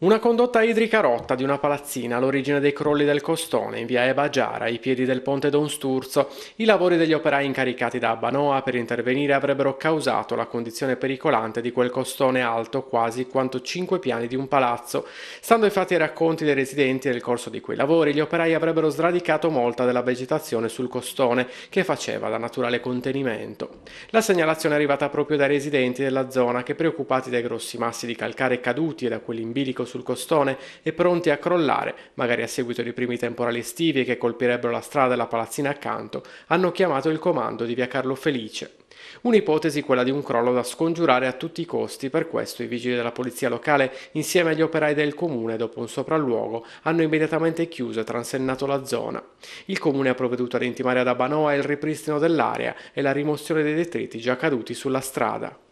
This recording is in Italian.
Una condotta idrica rotta di una palazzina all'origine dei crolli del Costone in via Eba Giara, ai piedi del ponte Don Sturzo. I lavori degli operai incaricati da Abanoa per intervenire avrebbero causato la condizione pericolante di quel costone alto quasi quanto cinque piani di un palazzo. Stando infatti ai racconti dei residenti nel corso di quei lavori, gli operai avrebbero sradicato molta della vegetazione sul costone che faceva da naturale contenimento. La segnalazione è arrivata proprio dai residenti della zona che preoccupati dai grossi massi di calcare caduti e da quell'imbilico sul costone e pronti a crollare, magari a seguito dei primi temporali estivi che colpirebbero la strada e la palazzina accanto, hanno chiamato il comando di via Carlo Felice. Un'ipotesi quella di un crollo da scongiurare a tutti i costi, per questo i vigili della polizia locale, insieme agli operai del comune, dopo un sopralluogo, hanno immediatamente chiuso e transennato la zona. Il comune ha provveduto ad intimare ad Abanoa il ripristino dell'area e la rimozione dei detriti già caduti sulla strada.